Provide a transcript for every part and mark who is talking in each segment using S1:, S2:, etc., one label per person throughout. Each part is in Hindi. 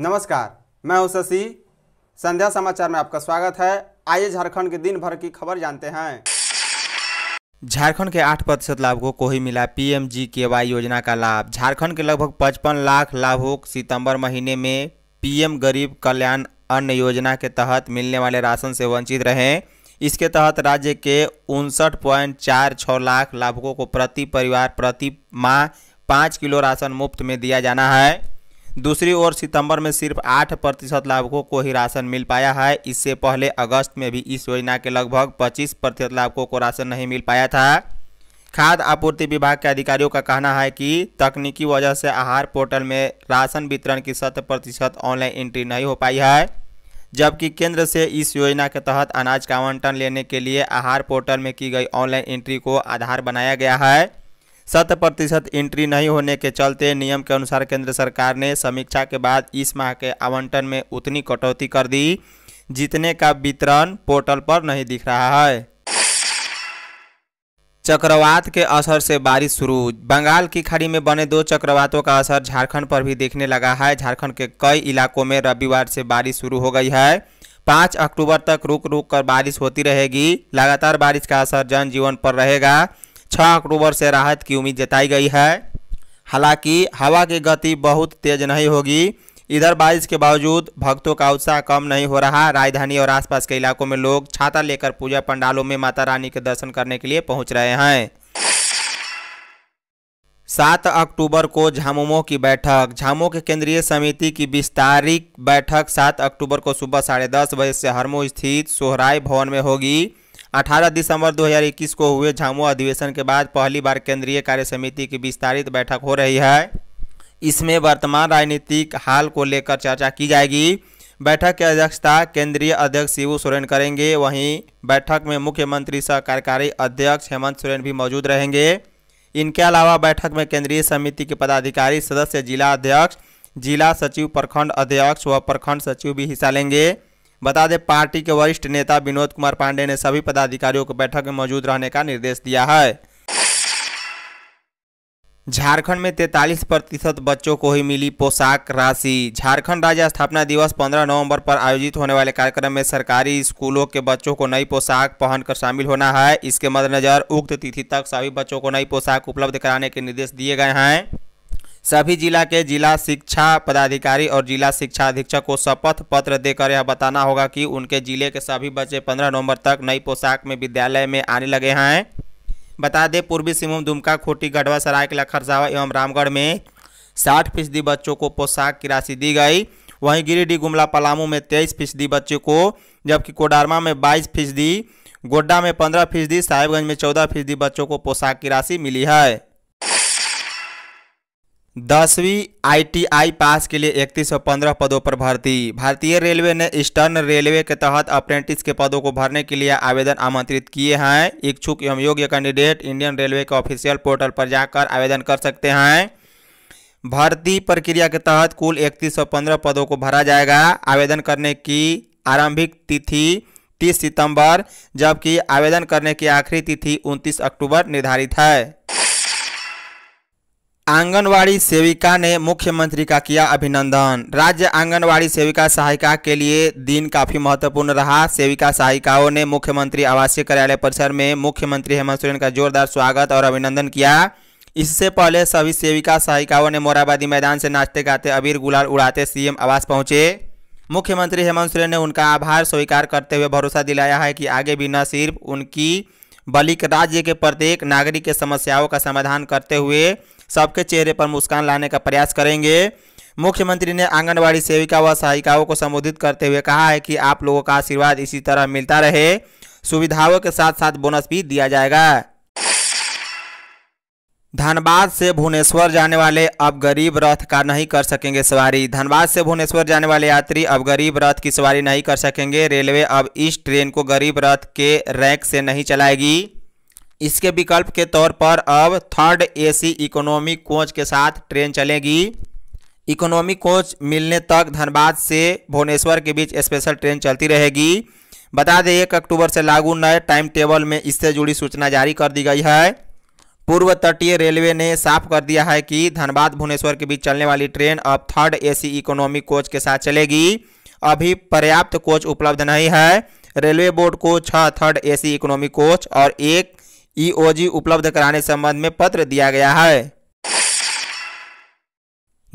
S1: नमस्कार मैं हूं शशि संध्या समाचार में आपका स्वागत है आइए झारखंड के दिन भर की खबर जानते हैं झारखंड के 8 प्रतिशत लाभुकों को ही मिला पीएमजी केवाई योजना का लाभ झारखंड के लगभग 55 लाख लाभुक सितंबर महीने में पीएम गरीब कल्याण अन्न योजना के तहत मिलने वाले राशन से वंचित रहे इसके तहत राज्य के उनसठ पॉइंट चार छः लाख लाभुकों को प्रति परिवार प्रति माह पाँच किलो राशन मुफ्त में दिया जाना है दूसरी ओर सितंबर में सिर्फ आठ प्रतिशत लाभुकों को ही राशन मिल पाया है इससे पहले अगस्त में भी इस योजना के लगभग पच्चीस प्रतिशत लाभुकों को राशन नहीं मिल पाया था खाद आपूर्ति विभाग के अधिकारियों का कहना है कि तकनीकी वजह से आहार पोर्टल में राशन वितरण की शत प्रतिशत ऑनलाइन एंट्री नहीं हो पाई है जबकि केंद्र से इस योजना के तहत अनाज का आवंटन लेने के लिए आहार पोर्टल में की गई ऑनलाइन एंट्री को आधार बनाया गया है शत प्रतिशत एंट्री नहीं होने के चलते नियम के अनुसार केंद्र सरकार ने समीक्षा के बाद इस माह के आवंटन में उतनी कटौती कर दी जितने का वितरण पोर्टल पर नहीं दिख रहा है चक्रवात के असर से बारिश शुरू बंगाल की खाड़ी में बने दो चक्रवातों का असर झारखंड पर भी देखने लगा है झारखंड के कई इलाकों में रविवार से बारिश शुरू हो गई है पाँच अक्टूबर तक रुक रुक कर बारिश होती रहेगी लगातार बारिश का असर जनजीवन पर रहेगा छः अक्टूबर से राहत की उम्मीद जताई गई है हालांकि हवा की गति बहुत तेज नहीं होगी इधर बारिश के बावजूद भक्तों का उत्साह कम नहीं हो रहा राजधानी और आसपास के इलाकों में लोग छाता लेकर पूजा पंडालों में माता रानी के दर्शन करने के लिए पहुंच रहे हैं सात अक्टूबर को झामुमो की बैठक झामुमो के केंद्रीय समिति की विस्तारित बैठक सात अक्टूबर को सुबह साढ़े दस बजे से हरमो स्थित सोहराय भवन में होगी 18 दिसंबर 2021 को हुए झामुआ अधिवेशन के बाद पहली बार केंद्रीय कार्य समिति की विस्तारित बैठक हो रही है इसमें वर्तमान राजनीतिक हाल को लेकर चर्चा की जाएगी बैठक की अध्यक्षता केंद्रीय अध्यक्ष शिवू सोरेन करेंगे वहीं बैठक में मुख्यमंत्री सह कार्यकारी अध्यक्ष हेमंत सोरेन भी मौजूद रहेंगे इनके अलावा बैठक में केंद्रीय समिति के पदाधिकारी सदस्य जिला अध्यक्ष जिला सचिव प्रखंड अध्यक्ष व प्रखंड सचिव भी हिस्सा लेंगे बता दें पार्टी के वरिष्ठ नेता विनोद कुमार पांडे ने सभी पदाधिकारियों को बैठक में मौजूद रहने का निर्देश दिया है झारखंड में तैंतालीस प्रतिशत बच्चों को ही मिली पोशाक राशि झारखंड राज्य स्थापना दिवस 15 नवंबर पर आयोजित होने वाले कार्यक्रम में सरकारी स्कूलों के बच्चों को नई पोशाक पहनकर शामिल होना है इसके मद्देनजर उक्त तिथि तक सभी बच्चों को नई पोशाक उपलब्ध कराने के निर्देश दिए गए हैं सभी जिला के जिला शिक्षा पदाधिकारी और जिला शिक्षा अधीक्षक को शपथ पत्र देकर यह बताना होगा कि उनके जिले के सभी बच्चे पंद्रह नवम्बर तक नई पोशाक में विद्यालय में आने लगे हैं बता दें पूर्वी सिंहभूम दुमका खूटी गढ़वा सरायकला खरसावा एवं रामगढ़ में साठ फीसदी बच्चों को पोशाक की राशि दी गई वहीं गिरिडीह गुमला पलामू में तेईस फीसदी बच्चों को जबकि कोडारमा में बाईस फीसदी गोड्डा में पंद्रह फीसदी साहिबगंज में चौदह फीसदी बच्चों को पोशाक की राशि मिली है दसवीं आईटीआई पास के लिए 3115 पदों पर भर्ती भारतीय रेलवे ने ईस्टर्न रेलवे के तहत अप्रेंटिस के पदों को भरने के लिए आवेदन आमंत्रित किए हैं इच्छुक एवं योग्य कैंडिडेट इंडियन रेलवे के ऑफिशियल पोर्टल पर जाकर आवेदन कर सकते हैं भर्ती प्रक्रिया के तहत कुल 3115 पदों को भरा जाएगा आवेदन करने की आरंभिक तिथि 30 सितंबर जबकि आवेदन करने की आखिरी तिथि 29 अक्टूबर निर्धारित है आंगनवाड़ी सेविका ने मुख्यमंत्री का किया अभिनंदन राज्य आंगनवाड़ी सेविका सहायिका के लिए दिन काफी महत्वपूर्ण रहा सेविका सहायिकाओं ने मुख्यमंत्री आवासीय कार्यालय परिसर में मुख्यमंत्री हेमंत सोरेन का जोरदार स्वागत और अभिनंदन किया इससे पहले सभी सेविका सहायिकाओं ने मोराबादी मैदान से नाचते गाते अबीर गुलाल उड़ाते सीएम आवास पहुंचे मुख्यमंत्री हेमंत सोरेन ने उनका आभार स्वीकार करते हुए भरोसा दिलाया है कि आगे भी न सिर्फ उनकी बल्कि राज्य के प्रत्येक नागरिक के समस्याओं का समाधान करते हुए सबके चेहरे पर मुस्कान लाने का प्रयास करेंगे मुख्यमंत्री ने आंगनबाड़ी सेविका व सहायिकाओं को संबोधित करते हुए कहा है कि आप लोगों का आशीर्वाद इसी तरह मिलता रहे सुविधाओं के साथ साथ बोनस भी दिया जाएगा धनबाद से भुवनेश्वर जाने वाले अब गरीब रथ का नहीं कर सकेंगे सवारी धनबाद से भुवनेश्वर जाने वाले यात्री अब गरीब रथ की सवारी नहीं कर सकेंगे रेलवे अब इस ट्रेन को गरीब रथ के रैंक से नहीं चलाएगी इसके विकल्प के तौर पर अब थर्ड एसी इकोनॉमी कोच के साथ ट्रेन चलेगी इकोनॉमी कोच मिलने तक धनबाद से भुवनेश्वर के बीच स्पेशल ट्रेन चलती रहेगी बता दें एक अक्टूबर से लागू नए टाइम टेबल में इससे जुड़ी सूचना जारी कर दी गई है पूर्व तटीय रेलवे ने साफ कर दिया है कि धनबाद भुवनेश्वर के बीच चलने वाली ट्रेन अब थर्ड एसी इकोनॉमी कोच के साथ चलेगी अभी पर्याप्त कोच उपलब्ध नहीं है रेलवे बोर्ड को छः थर्ड एसी इकोनॉमी कोच और एक ईओजी e उपलब्ध कराने संबंध में पत्र दिया गया है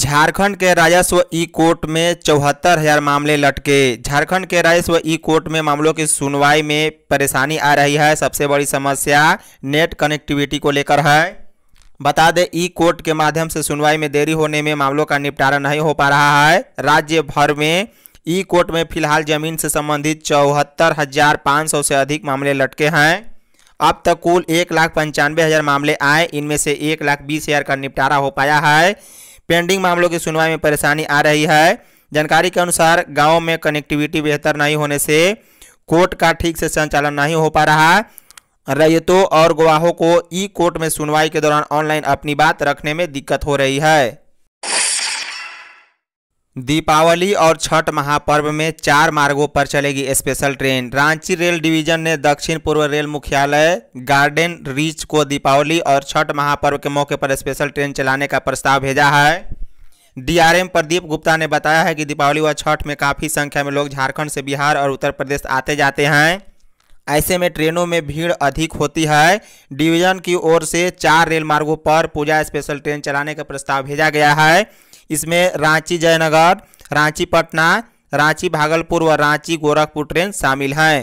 S1: झारखंड के राजस्व ई कोर्ट में चौहत्तर हजार मामले लटके झारखंड के राजस्व ई कोर्ट में मामलों की सुनवाई में परेशानी आ रही है सबसे बड़ी समस्या नेट कनेक्टिविटी को लेकर है बता दें ई कोर्ट के माध्यम से सुनवाई में देरी होने में मामलों का निपटारा नहीं हो पा रहा है राज्य भर में ई कोर्ट में फिलहाल जमीन से संबंधित चौहत्तर हजार पाँच सौ से अधिक मामले लटके हैं अब तक कुल एक लाख पंचानवे हज़ार मामले आए इनमें से एक लाख बीस हज़ार का निपटारा हो पाया है पेंडिंग मामलों की सुनवाई में परेशानी आ रही है जानकारी के अनुसार गाँव में कनेक्टिविटी बेहतर नहीं होने से कोर्ट का ठीक से संचालन नहीं हो पा रहा रैयतों और गवाहों को ई कोर्ट में सुनवाई के दौरान ऑनलाइन अपनी बात रखने में दिक्कत हो रही है दीपावली और छठ महापर्व में चार मार्गों पर चलेगी special train Ranchi rail division ने दक्षिण पूर्व रेल मुख्यालय गार्डन रीच को दीपावली और छठ महापर्व के मौके पर स्पेशल ट्रेन चलाने का प्रस्ताव भेजा है डीआरएम प्रदीप गुप्ता ने बताया है कि दीपावली व छठ में काफ़ी संख्या में लोग झारखंड से बिहार और उत्तर प्रदेश आते जाते हैं ऐसे में ट्रेनों में भीड़ अधिक होती है डिवीजन की ओर से चार रेल मार्गों पर पूजा स्पेशल ट्रेन चलाने का प्रस्ताव भेजा गया है इसमें रांची जयनगर रांची पटना रांची भागलपुर व रांची गोरखपुर ट्रेन शामिल हैं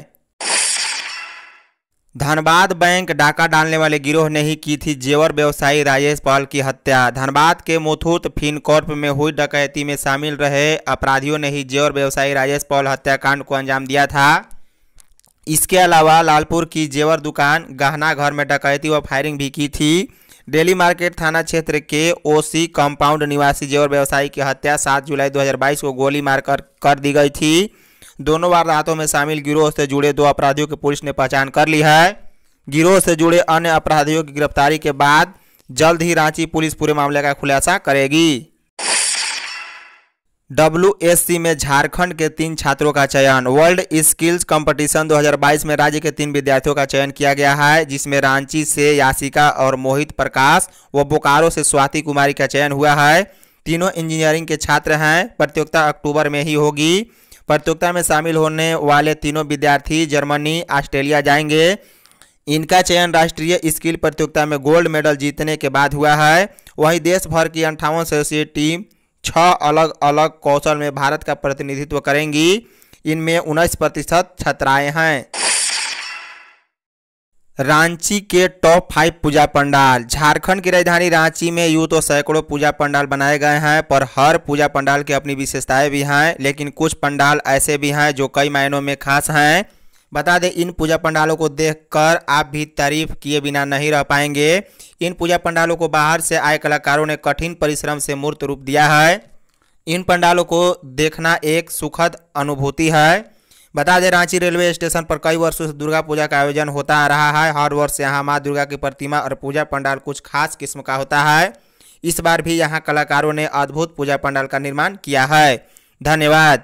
S1: धनबाद बैंक डाका डालने वाले गिरोह ने ही की थी जेवर व्यवसायी राजेश पाल की हत्या धनबाद के मुथूत फिनकॉर्प में हुई डकैती में शामिल रहे अपराधियों ने ही जेवर व्यवसायी राजेश पाल हत्याकांड को अंजाम दिया था इसके अलावा लालपुर की जेवर दुकान गहना घर में डकैती व फायरिंग भी की थी डेली मार्केट थाना क्षेत्र के ओसी कंपाउंड निवासी जेवर व्यवसायी की हत्या 7 जुलाई 2022 को गोली मारकर कर दी गई थी दोनों वारदातों में शामिल गिरोह से जुड़े दो अपराधियों की पुलिस ने पहचान कर ली है गिरोह से जुड़े अन्य अपराधियों की गिरफ्तारी के बाद जल्द ही रांची पुलिस पूरे मामले का खुलासा करेगी डब्ल्यू में झारखंड के तीन छात्रों का चयन वर्ल्ड स्किल्स कंपटीशन 2022 में राज्य के तीन विद्यार्थियों का चयन किया गया है जिसमें रांची से यासिका और मोहित प्रकाश व बोकारो से स्वाति कुमारी का चयन हुआ है तीनों इंजीनियरिंग के छात्र हैं प्रतियोगिता अक्टूबर में ही होगी प्रतियोगिता में शामिल होने वाले तीनों विद्यार्थी जर्मनी ऑस्ट्रेलिया जाएंगे इनका चयन राष्ट्रीय स्किल प्रतियोगिता में गोल्ड मेडल जीतने के बाद हुआ है वहीं देश भर की अंठावन सदस्यीय टीम छह अलग अलग कौशल में भारत का प्रतिनिधित्व करेंगी इनमें उन्नीस प्रतिशत छात्राएं हैं रांची के टॉप फाइव पूजा पंडाल झारखंड की राजधानी रांची में यूँ तो सैकड़ों पूजा पंडाल बनाए गए हैं पर हर पूजा पंडाल की अपनी विशेषताएं भी हैं लेकिन कुछ पंडाल ऐसे भी हैं जो कई मायनों में खास हैं बता दें इन पूजा पंडालों को देखकर आप भी तारीफ किए बिना नहीं रह पाएंगे इन पूजा पंडालों को बाहर से आए कलाकारों ने कठिन परिश्रम से मूर्त रूप दिया है इन पंडालों को देखना एक सुखद अनुभूति है बता दें रांची रेलवे स्टेशन पर कई वर्षों से दुर्गा पूजा का आयोजन होता आ रहा है हर वर्ष यहाँ माँ दुर्गा की प्रतिमा और पूजा पंडाल कुछ खास किस्म का होता है इस बार भी यहाँ कलाकारों ने अद्भुत पूजा पंडाल का निर्माण किया है धन्यवाद